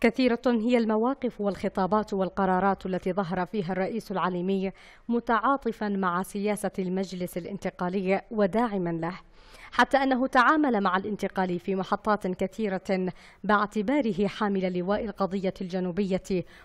كثيرة هي المواقف والخطابات والقرارات التي ظهر فيها الرئيس العليمي متعاطفا مع سياسة المجلس الانتقالي وداعما له حتى أنه تعامل مع الانتقال في محطات كثيرة باعتباره حامل لواء القضية الجنوبية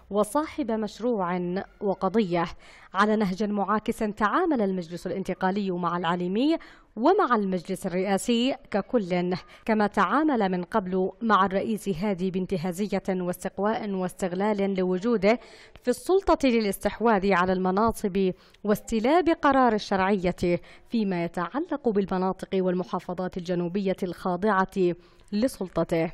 وصاحب مشروع وقضية على نهج معاكس تعامل المجلس الانتقالي مع العالمي ومع المجلس الرئاسي ككل كما تعامل من قبل مع الرئيس هادي بانتهازية واستقواء واستغلال لوجوده في السلطة للاستحواذ على المناصب واستلاب قرار الشرعية فيما يتعلق بالمناطق والمحافظات المحافظات الجنوبية الخاضعة لسلطته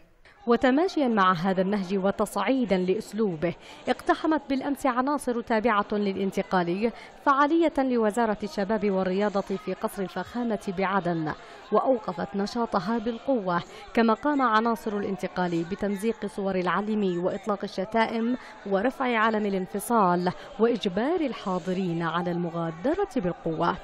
وتماشيا مع هذا النهج وتصعيدا لأسلوبه اقتحمت بالأمس عناصر تابعة للانتقالي فعالية لوزارة الشباب والرياضة في قصر الفخامة بعدن وأوقفت نشاطها بالقوة كما قام عناصر الانتقالي بتمزيق صور العلمي وإطلاق الشتائم ورفع علم الانفصال وإجبار الحاضرين على المغادرة بالقوة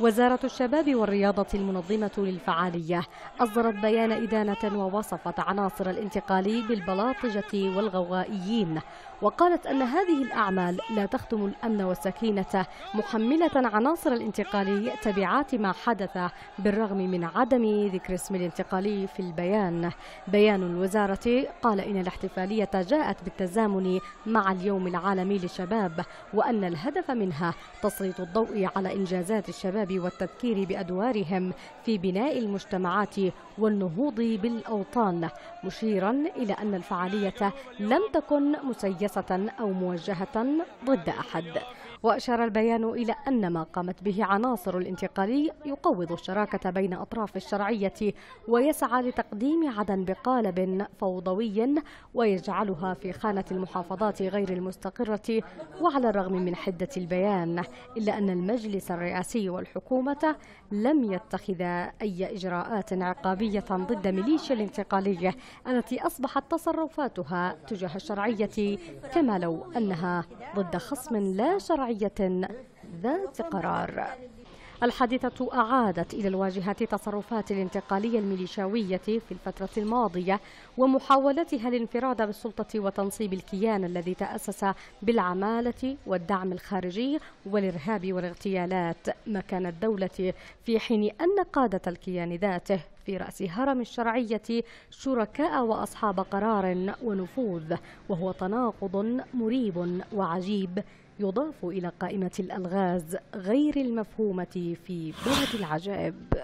وزارة الشباب والرياضة المنظمة للفعالية أصدرت بيان إدانة ووصفت عناصر الانتقالي بالبلاطجة والغوائيين وقالت أن هذه الأعمال لا تخدم الأمن والسكينة محملة عناصر الانتقالي تبعات ما حدث بالرغم من عدم ذكر اسم الانتقالي في البيان بيان الوزارة قال إن الاحتفالية جاءت بالتزامن مع اليوم العالمي للشباب وأن الهدف منها تسليط الضوء على إنجازات الشباب الشباب والتذكير بأدوارهم في بناء المجتمعات والنهوض بالأوطان مشيرا إلى أن الفعالية لم تكن مسيسة أو موجهة ضد أحد وأشار البيان إلى أن ما قامت به عناصر الانتقالي يقوض الشراكة بين أطراف الشرعية ويسعى لتقديم عدن بقالب فوضوي ويجعلها في خانة المحافظات غير المستقرة وعلى الرغم من حدة البيان إلا أن المجلس الرئاسي والحكومة حكومته لم يتخذ أي إجراءات عقابية ضد ميليشيا الانتقالية التي أصبحت تصرفاتها تجاه الشرعية كما لو أنها ضد خصم لا شرعية ذات قرار الحادثة أعادت إلى الواجهة تصرفات الانتقالية الميليشاوية في الفترة الماضية ومحاولتها الانفراد بالسلطة وتنصيب الكيان الذي تأسس بالعمالة والدعم الخارجي والإرهاب والاغتيالات مكان الدولة في حين أن قادة الكيان ذاته في رأس هرم الشرعية شركاء وأصحاب قرار ونفوذ وهو تناقض مريب وعجيب يضاف إلى قائمة الألغاز غير المفهومة في بلد العجائب